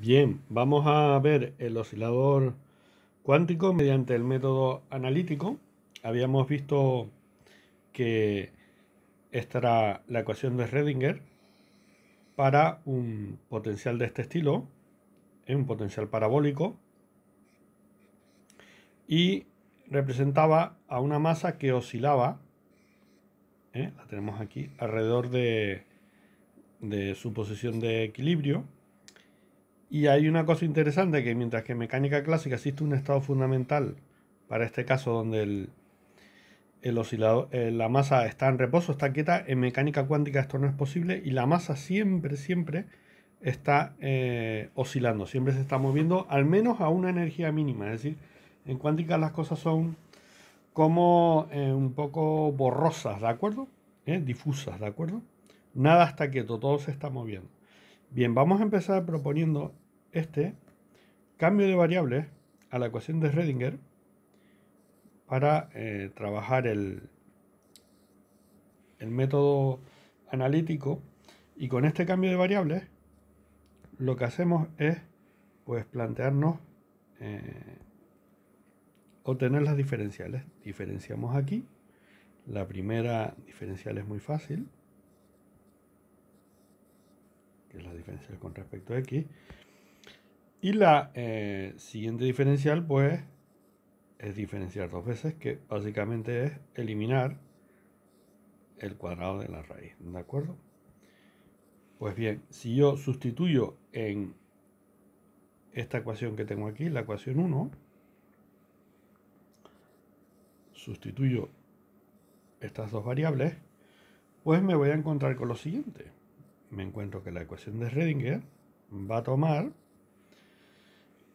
Bien, vamos a ver el oscilador cuántico mediante el método analítico. Habíamos visto que esta era la ecuación de Schrödinger para un potencial de este estilo, ¿eh? un potencial parabólico, y representaba a una masa que oscilaba, ¿eh? la tenemos aquí, alrededor de su posición de equilibrio, y hay una cosa interesante que mientras que en mecánica clásica existe un estado fundamental, para este caso donde el eh, la masa está en reposo, está quieta, en mecánica cuántica esto no es posible y la masa siempre, siempre está eh, oscilando, siempre se está moviendo al menos a una energía mínima, es decir, en cuántica las cosas son como eh, un poco borrosas, ¿de acuerdo? Difusas, ¿de acuerdo? Nada está quieto, todo se está moviendo. Bien, vamos a empezar proponiendo este cambio de variables a la ecuación de Schrödinger para eh, trabajar el, el método analítico y con este cambio de variables lo que hacemos es pues, plantearnos eh, obtener las diferenciales. Diferenciamos aquí. La primera diferencial es muy fácil que es la diferencial con respecto a x. Y la eh, siguiente diferencial, pues, es diferenciar dos veces, que básicamente es eliminar el cuadrado de la raíz, ¿de acuerdo? Pues bien, si yo sustituyo en esta ecuación que tengo aquí, la ecuación 1, sustituyo estas dos variables, pues me voy a encontrar con lo siguiente me encuentro que la ecuación de Schrödinger va a tomar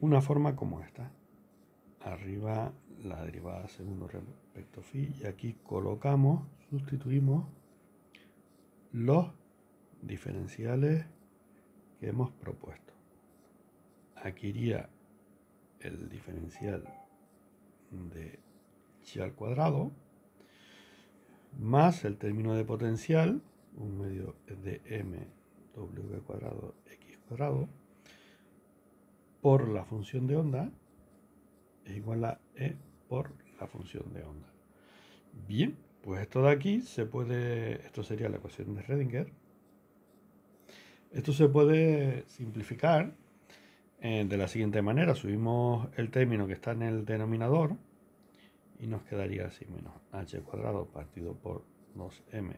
una forma como esta. Arriba la derivada segundo respecto phi y aquí colocamos, sustituimos los diferenciales que hemos propuesto. Aquí iría el diferencial de chi al cuadrado más el término de potencial un medio de mw cuadrado x cuadrado por la función de onda es igual a e por la función de onda. Bien, pues esto de aquí se puede, esto sería la ecuación de Schrödinger. Esto se puede simplificar eh, de la siguiente manera. Subimos el término que está en el denominador y nos quedaría así menos h cuadrado partido por 2m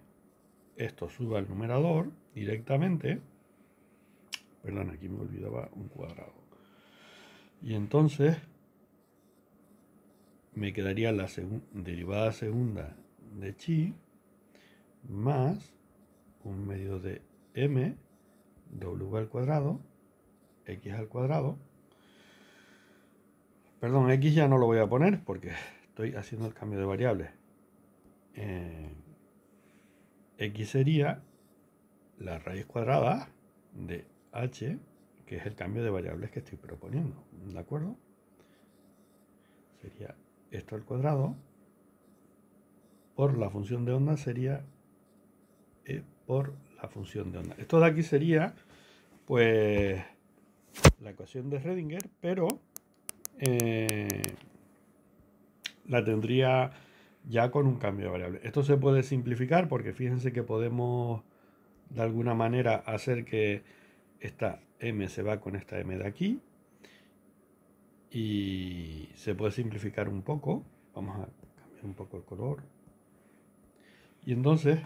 esto suba al numerador directamente. Perdón, aquí me olvidaba un cuadrado. Y entonces me quedaría la derivada segunda de chi más un medio de m w al cuadrado x al cuadrado perdón x ya no lo voy a poner porque estoy haciendo el cambio de variable eh, X sería la raíz cuadrada de h, que es el cambio de variables que estoy proponiendo, ¿de acuerdo? Sería esto al cuadrado por la función de onda sería e por la función de onda. Esto de aquí sería, pues, la ecuación de Redinger, pero eh, la tendría ya con un cambio de variable. Esto se puede simplificar porque fíjense que podemos de alguna manera hacer que esta m se va con esta m de aquí y se puede simplificar un poco. Vamos a cambiar un poco el color. Y entonces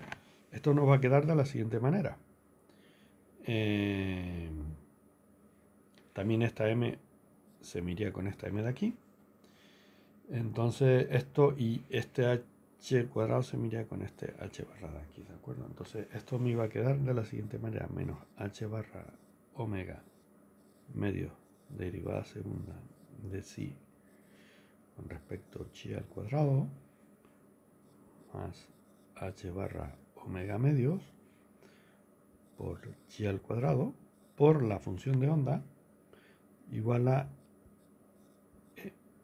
esto nos va a quedar de la siguiente manera. Eh, también esta m se miría con esta m de aquí. Entonces esto y este h cuadrado se mira con este h barra de aquí, ¿de acuerdo? Entonces esto me iba a quedar de la siguiente manera, menos h barra omega medio derivada segunda de si con respecto a chi al cuadrado más h barra omega medios por chi al cuadrado por la función de onda igual a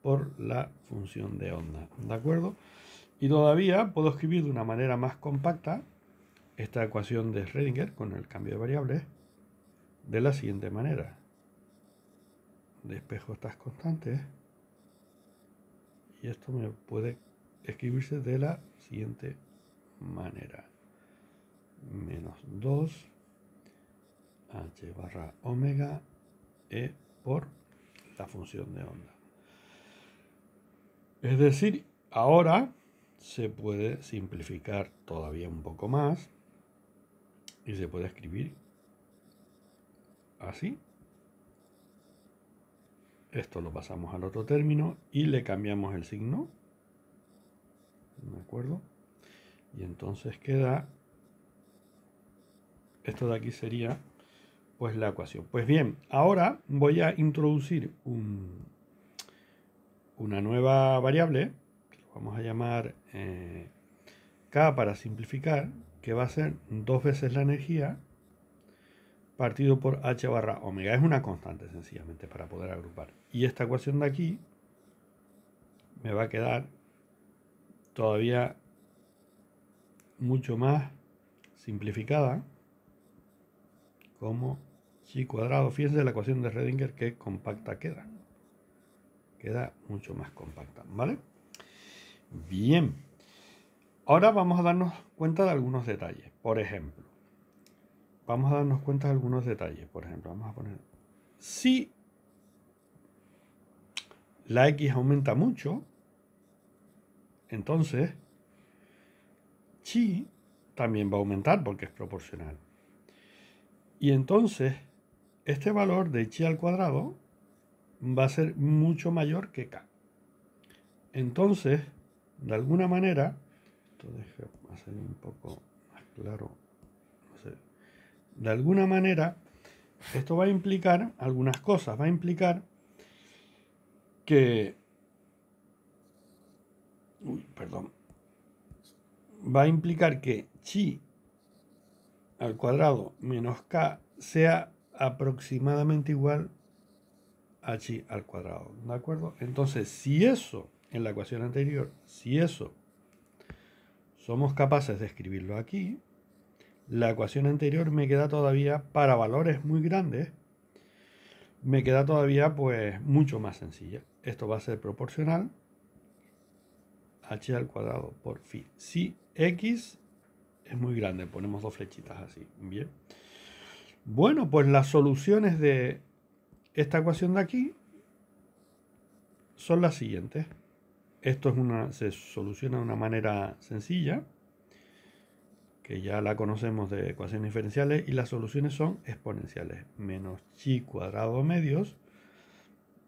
por la función de onda. ¿De acuerdo? Y todavía puedo escribir de una manera más compacta esta ecuación de Schrödinger con el cambio de variables de la siguiente manera. Despejo estas constantes y esto me puede escribirse de la siguiente manera. Menos 2 h barra omega e por la función de onda. Es decir, ahora se puede simplificar todavía un poco más y se puede escribir así. Esto lo pasamos al otro término y le cambiamos el signo. ¿De acuerdo? Y entonces queda... Esto de aquí sería pues la ecuación. Pues bien, ahora voy a introducir un, una nueva variable, que vamos a llamar eh, K para simplificar, que va a ser dos veces la energía partido por H barra omega. Es una constante sencillamente para poder agrupar. Y esta ecuación de aquí me va a quedar todavía mucho más simplificada como chi cuadrado. Fíjense la ecuación de Redinger que compacta queda. Queda mucho más compacta, ¿vale? Bien. Ahora vamos a darnos cuenta de algunos detalles. Por ejemplo, vamos a darnos cuenta de algunos detalles. Por ejemplo, vamos a poner... Si la X aumenta mucho, entonces chi también va a aumentar porque es proporcional. Y entonces, este valor de chi al cuadrado va a ser mucho mayor que K. Entonces, de alguna manera, esto un más claro, de alguna manera, esto va a implicar algunas cosas, va a implicar que, uy, perdón, va a implicar que chi al cuadrado menos k sea aproximadamente igual h al cuadrado. ¿De acuerdo? Entonces, si eso, en la ecuación anterior, si eso somos capaces de escribirlo aquí, la ecuación anterior me queda todavía, para valores muy grandes, me queda todavía pues mucho más sencilla. Esto va a ser proporcional h al cuadrado por phi. Si x es muy grande, ponemos dos flechitas así. Bien. Bueno, pues las soluciones de esta ecuación de aquí son las siguientes. Esto es una, se soluciona de una manera sencilla, que ya la conocemos de ecuaciones diferenciales, y las soluciones son exponenciales. Menos chi cuadrado medios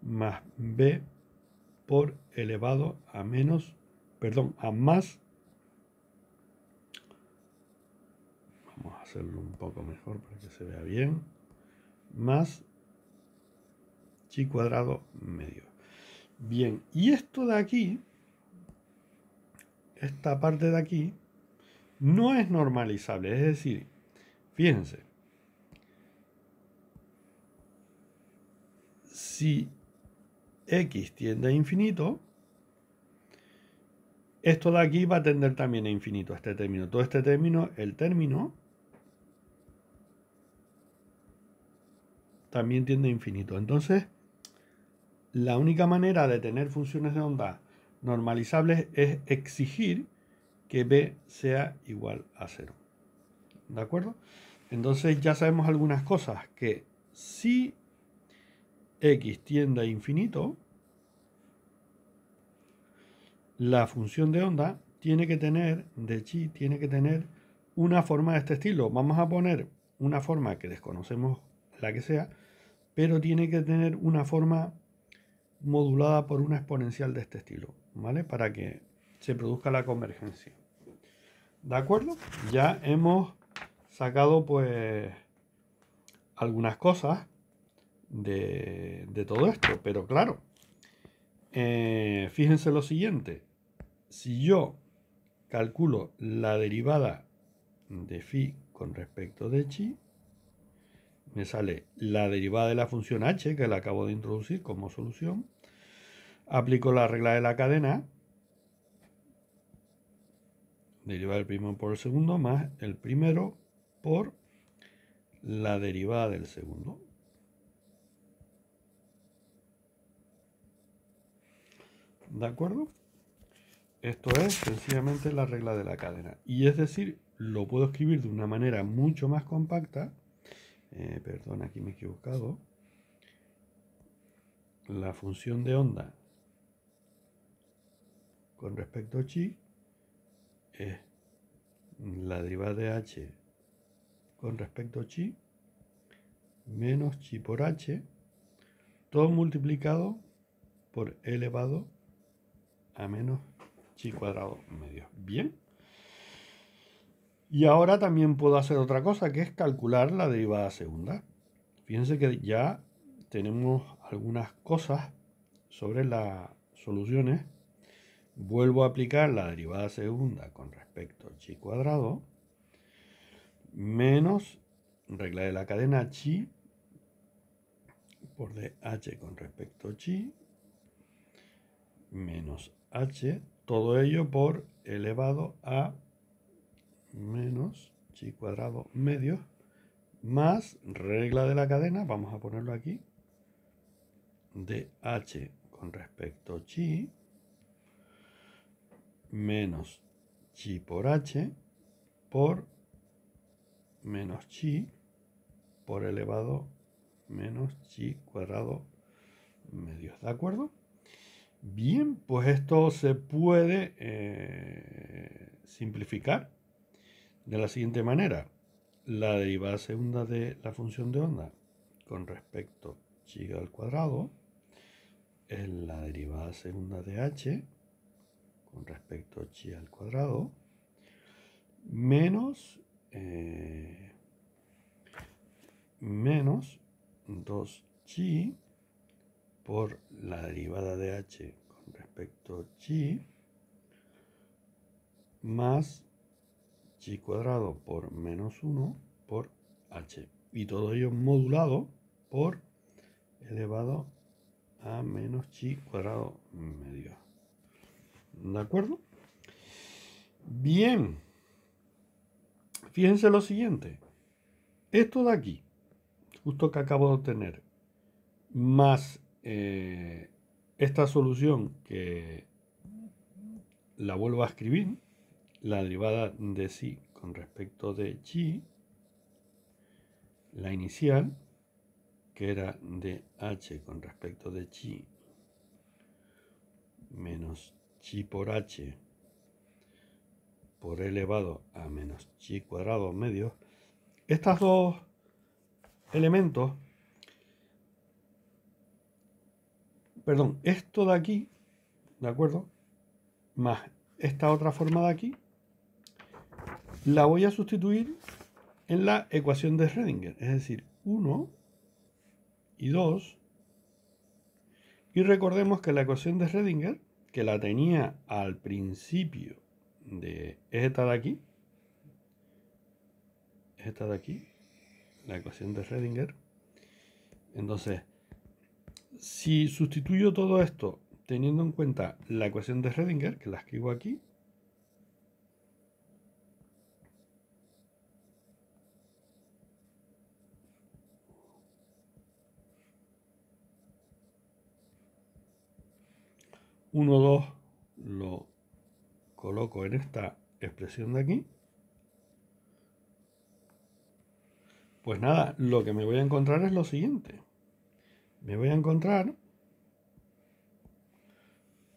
más b por elevado a menos, perdón, a más. Vamos a hacerlo un poco mejor para que se vea bien. Más y cuadrado medio. Bien, y esto de aquí, esta parte de aquí, no es normalizable. Es decir, fíjense, si x tiende a infinito, esto de aquí va a tender también a infinito, este término. Todo este término, el término, también tiende a infinito. Entonces, la única manera de tener funciones de onda normalizables es exigir que B sea igual a cero. ¿De acuerdo? Entonces ya sabemos algunas cosas, que si x tiende a infinito, la función de onda tiene que tener, de chi, tiene que tener una forma de este estilo. Vamos a poner una forma que desconocemos la que sea, pero tiene que tener una forma modulada por una exponencial de este estilo, ¿vale? Para que se produzca la convergencia. ¿De acuerdo? Ya hemos sacado pues algunas cosas de, todo esto, pero claro, eh, fíjense lo siguiente, si yo calculo la derivada de phi con respecto de chi, me sale la derivada de la función h que la acabo de introducir como solución, aplico la regla de la cadena, derivada del primo por el segundo, más el primero por la derivada del segundo. ¿De acuerdo? Esto es sencillamente la regla de la cadena. Y es decir, lo puedo escribir de una manera mucho más compacta. Eh, perdón, aquí me he equivocado. La función de onda con respecto a chi, es la derivada de h con respecto a chi menos chi por h, todo multiplicado por elevado a menos chi cuadrado medio. Bien. Y ahora también puedo hacer otra cosa, que es calcular la derivada segunda. Fíjense que ya tenemos algunas cosas sobre las soluciones vuelvo a aplicar la derivada segunda con respecto a chi cuadrado, menos regla de la cadena chi por dh con respecto a chi, menos h, todo ello por elevado a menos chi cuadrado medio, más regla de la cadena, vamos a ponerlo aquí, dh h con respecto a chi, menos chi por h por menos chi por elevado menos chi cuadrado medios. ¿De acuerdo? Bien, pues esto se puede eh, simplificar de la siguiente manera. La derivada segunda de la función de onda con respecto chi al cuadrado es la derivada segunda de h con respecto a chi al cuadrado menos eh, menos 2 chi por la derivada de h con respecto a chi más chi cuadrado por menos 1 por h y todo ello modulado por elevado a menos chi cuadrado medio. ¿De acuerdo? Bien. Fíjense lo siguiente. Esto de aquí, justo que acabo de obtener, más eh, esta solución que la vuelvo a escribir, la derivada de si con respecto de chi, la inicial, que era de h con respecto de chi, menos chi por h por elevado a menos chi cuadrado medio, estos dos elementos, perdón, esto de aquí, ¿de acuerdo? Más esta otra forma de aquí, la voy a sustituir en la ecuación de Schrödinger, es decir, 1 y 2. Y recordemos que la ecuación de Schrödinger que la tenía al principio de... esta de aquí? esta de aquí? La ecuación de Schrödinger. Entonces, si sustituyo todo esto teniendo en cuenta la ecuación de Schrödinger, que la escribo aquí, 1, 2 lo coloco en esta expresión de aquí. Pues nada, lo que me voy a encontrar es lo siguiente. Me voy a encontrar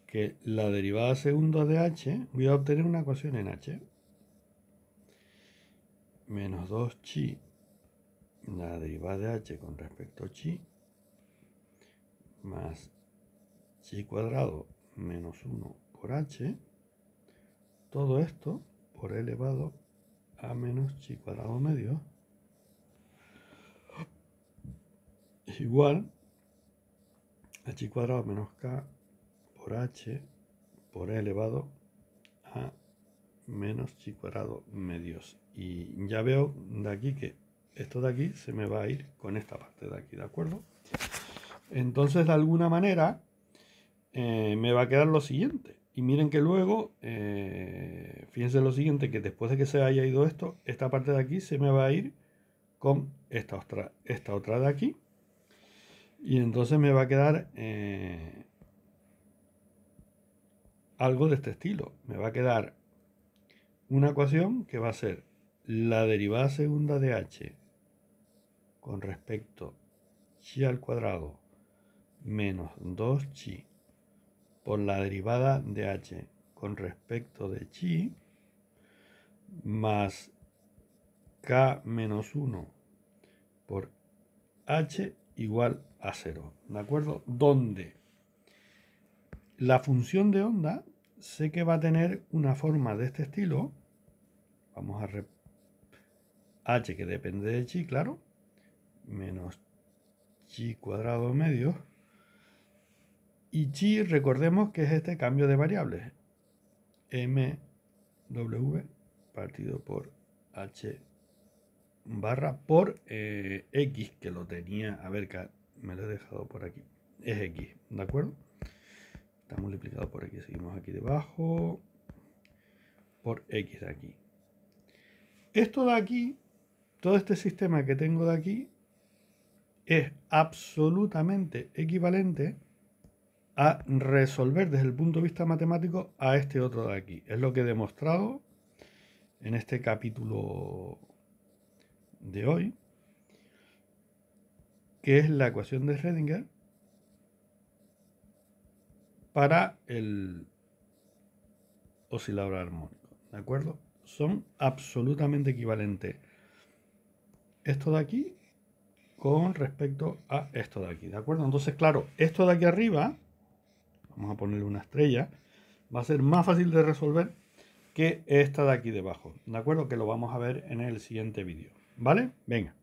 que la derivada segunda de h, voy a obtener una ecuación en h. Menos 2 chi, la derivada de h con respecto a chi, más chi cuadrado menos 1 por h, todo esto por e elevado a menos chi cuadrado medio, igual a chi cuadrado menos k por h por e elevado a menos chi cuadrado medios. Y ya veo de aquí que esto de aquí se me va a ir con esta parte de aquí, ¿de acuerdo? Entonces, de alguna manera, eh, me va a quedar lo siguiente. Y miren que luego, eh, fíjense lo siguiente, que después de que se haya ido esto, esta parte de aquí se me va a ir con esta otra, esta otra de aquí. Y entonces me va a quedar eh, algo de este estilo. Me va a quedar una ecuación que va a ser la derivada segunda de h con respecto chi al cuadrado menos 2chi por la derivada de h con respecto de chi más k menos 1 por h igual a 0. ¿De acuerdo? ¿Dónde? la función de onda sé que va a tener una forma de este estilo. Vamos a h que depende de chi, claro, menos chi cuadrado medio y recordemos que es este cambio de variables. MW partido por H barra por eh, X, que lo tenía, a ver, me lo he dejado por aquí. Es X, ¿de acuerdo? Está multiplicado por X, seguimos aquí debajo, por X de aquí. Esto de aquí, todo este sistema que tengo de aquí, es absolutamente equivalente a resolver desde el punto de vista matemático a este otro de aquí. Es lo que he demostrado en este capítulo de hoy, que es la ecuación de Schrödinger para el oscilador armónico. ¿De acuerdo? Son absolutamente equivalentes esto de aquí con respecto a esto de aquí. ¿De acuerdo? Entonces, claro, esto de aquí arriba vamos a ponerle una estrella, va a ser más fácil de resolver que esta de aquí debajo, ¿de acuerdo? Que lo vamos a ver en el siguiente vídeo, ¿vale? Venga.